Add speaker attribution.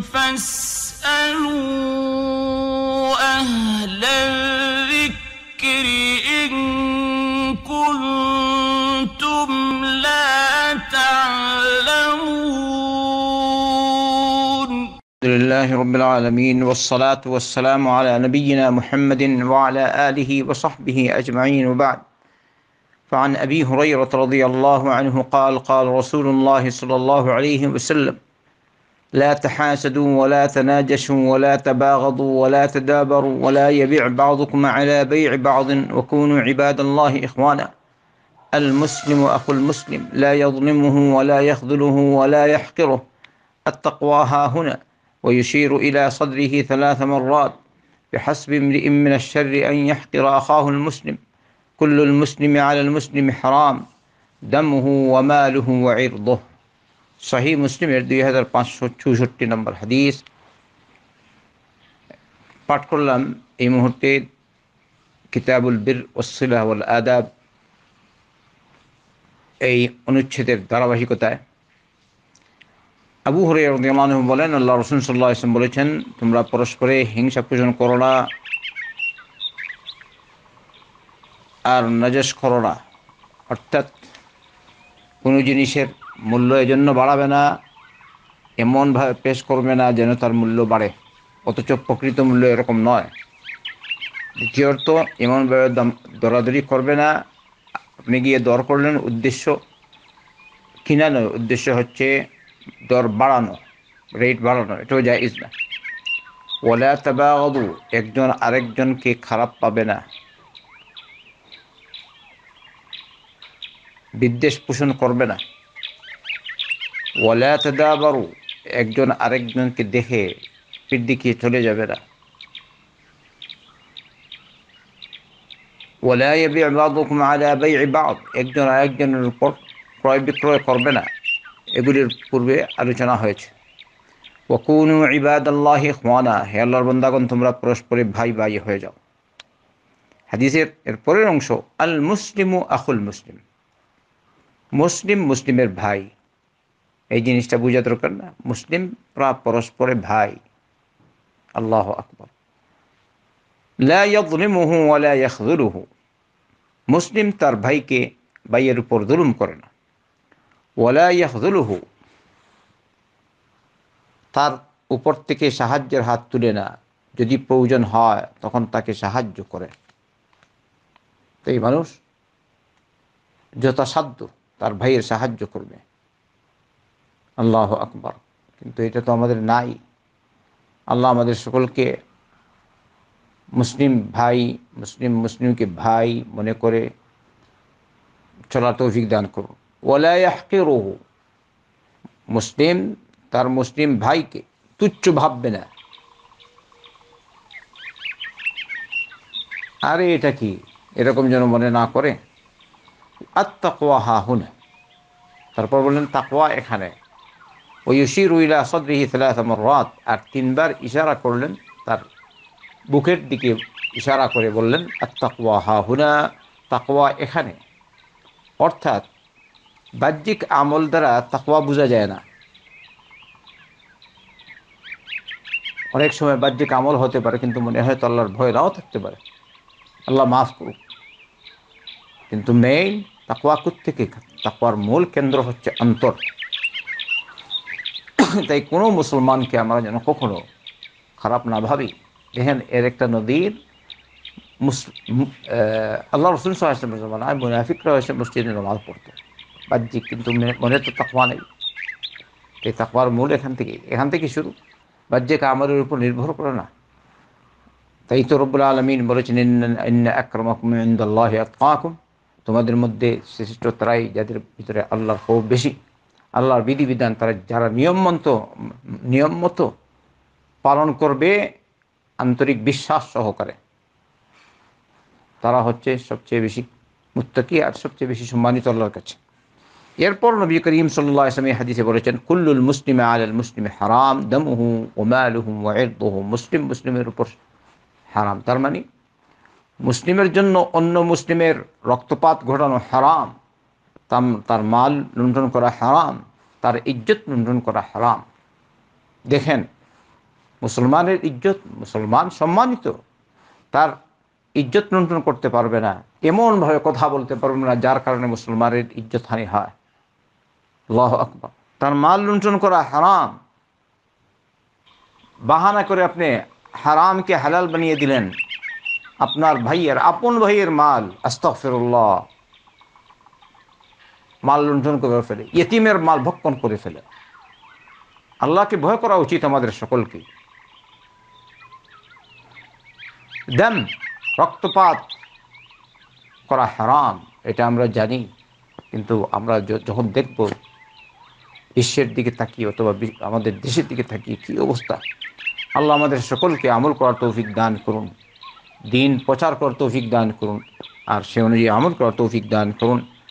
Speaker 1: فاسألوا أهل الذكر إن كنتم لا تعلمون الحمد لله رب العالمين والصلاة والسلام على نبينا محمد وعلى آله وصحبه أجمعين وبعد فعن أبي هريرة رضي الله عنه قال قال رسول الله صلى الله عليه وسلم لا تحاسدوا ولا تناجشوا ولا تباغضوا ولا تدابروا ولا يبيع بعضكم على بيع بعض وكونوا عباد الله إخوانا المسلم أخو المسلم لا يظلمه ولا يخذله ولا يحقره التقوى ها هنا ويشير إلى صدره ثلاث مرات بحسب امرئ من الشر أن يحقر أخاه المسلم كل المسلم على المسلم حرام دمه وماله وعرضه শাহী মুসলিমের দুই হাজার পাঁচশো চৌষট্টি নম্বর হাদিস পাঠ করলাম এই মুহূর্তে কিতাবুল বীর ওসিলাহুল আদাব এই অনুচ্ছেদের ধারাবাহিকতায় আবু হরে রহমান বলেন আল্লাহ রসুন সাল্লাহ ইসলাম বলেছেন তোমরা পরস্পরে হিংসা পূজন করো না আর নজস করো না অর্থাৎ কোনো জিনিসের মূল্য এজন্য বাড়াবে না এমনভাবে পেশ করবে না যেন তার মূল্য বাড়ে অথচ প্রকৃত মূল্য এরকম নয় দ্বিতীয়ত এমনভাবে দাম দরাদরি করবে না আপনি গিয়ে দর করলেন উদ্দেশ্য কিনা নয় উদ্দেশ্য হচ্ছে দর বাড়ানো রেট বাড়ানো এটাও জায়জ না ওলা তাবাগদু একজন আরেকজনকে খারাপ পাবে না বিদ্বেষ পোষণ করবে না ওলা বারু একজন আরেকজনকে দেখে পিঠ দিকে চলে যাবে না ওলা ইয়াবি বাদুকুম আলা একজন আরেকজনের উপর ক্রয় বিক্রয় করবে না এগুলির পূর্বে আলোচনা হয়েছে ওকুনু ইবাদ আল্লাহ খোয়ানা হে আল্লাহর বন্দাগণ তোমরা পরস্পরে ভাই ভাই হয়ে যাও হাদিসের এর পরের অংশ আল মুসলিমু আখুল মুসলিম মুসলিম মুসলিমের ভাই এই জিনিসটা বোঝা দরকার না মুসলিম প্রা পরস্পরে ভাই আল্লাহ আকবর লাহু মুসলিম তার ভাইকে ভাইয়ের উপর দুলুম করে না ওয়ালা তার উপর থেকে সাহায্যের হাত তুলে না যদি প্রয়োজন হয় তখন তাকে সাহায্য করে তো এই মানুষ যথাসাধ্য তার ভাইয়ের সাহায্য করবে আল্লাহ আকবর কিন্তু এটা তো আমাদের নাই আল্লাহ আমাদের সকলকে মুসলিম ভাই মুসলিম মুসলিমকে ভাই মনে করে চলা তৌফিক দান করুন ওলায়াহকে রহ মুসলিম তার মুসলিম ভাইকে তুচ্ছ ভাববে না আরে এটা কি এরকম যেন মনে না করে আত্মাকোয়া হা হুন তারপর বললেন তাকোয়া এখানে ওয়ুশির উইলা সদরিহি রাত আর তিনবার ইশারা করলেন তার বুকের দিকে ইশারা করে বললেন আত্তাকওয়া হা হাহুনা তাকওয়া এখানে অর্থাৎ বাহ্যিক আমল দ্বারা তাকওয়া বোঝা যায় না অনেক সময় বাহ্যিক আমল হতে পারে কিন্তু মনে হয় তো আল্লাহর ভয় নাও থাকতে পারে আল্লাহ মাফ করুক কিন্তু মেইন তাকওয়া থেকে তাকওয়ার মূল কেন্দ্র হচ্ছে অন্তর তাই কোনো মুসলমানকে আমরা যেন কখনো খারাপ না ভাবি এখান এর একটা নদীর আল্লাহ রসুল মুসলমান জমানায় মুনাফিকরা হয়েছে মসজিদে নমাজ পড়তো বাহ্যিক কিন্তু মনে তো তাকওয়া নেই এই তাকওয়ার মূল এখান থেকে এখান থেকে শুরু বাহ্যিক আমাদের উপর নির্ভর করে না তাই তো রব্বুল আলমিন বলেছেন আক্রমাকুম তোমাদের মধ্যে শ্রেষ্ঠ তারাই যাদের ভিতরে আল্লাহর খুব বেশি আল্লাহর বিধিবিধান তারা যারা নিয়মমন্ত নিয়মমতো পালন করবে আন্তরিক বিশ্বাস সহকারে তারা হচ্ছে সবচেয়ে বেশি মুত্তাকি আর সবচেয়ে বেশি সম্মানিত আল্লাহর কাছে এরপর নবী করিম সাল্লাহ ইসলামী হাদিসে বলেছেন কুল্লুল মুসলিমে আল মুসলিমে হারাম দমহু হুম ওয়েদহু মুসলিম মুসলিমের উপর হারাম তার মানে মুসলিমের জন্য অন্য মুসলিমের রক্তপাত ঘটানো হারাম তার মাল লুণ্ঠন করা হারাম তার ইজ্জত লুণ্ঠন করা হারাম দেখেন মুসলমানের ইজ্জত মুসলমান সম্মানিত তার ইজ্জত লুণ্ঠন করতে পারবে না এমনভাবে কথা বলতে পারবে না যার কারণে মুসলমানের ইজ্জত হানি হয় লহ আকবর তার মাল লুণ্ঠন করা হারাম বাহানা করে আপনি হারামকে হালাল বানিয়ে দিলেন আপনার ভাইয়ের আপন ভাইয়ের মাল আস্তফিরুল্লাহ মাল লুণ্ঠন করে ফেলে ইয়েতিমের মাল ভক্ষণ করে ফেলে আল্লাহকে ভয় করা উচিত আমাদের সকলকে দেন রক্তপাত করা হারাম এটা আমরা জানি কিন্তু আমরা যখন দেখব বিশ্বের দিকে থাকি অথবা আমাদের দেশের দিকে থাকি কি অবস্থা আল্লাহ আমাদের সকলকে আমল করার তৌফিক দান করুন দিন প্রচার করার তৌফিক দান করুন আর সে অনুযায়ী আমল করার তৌফিক দান করুন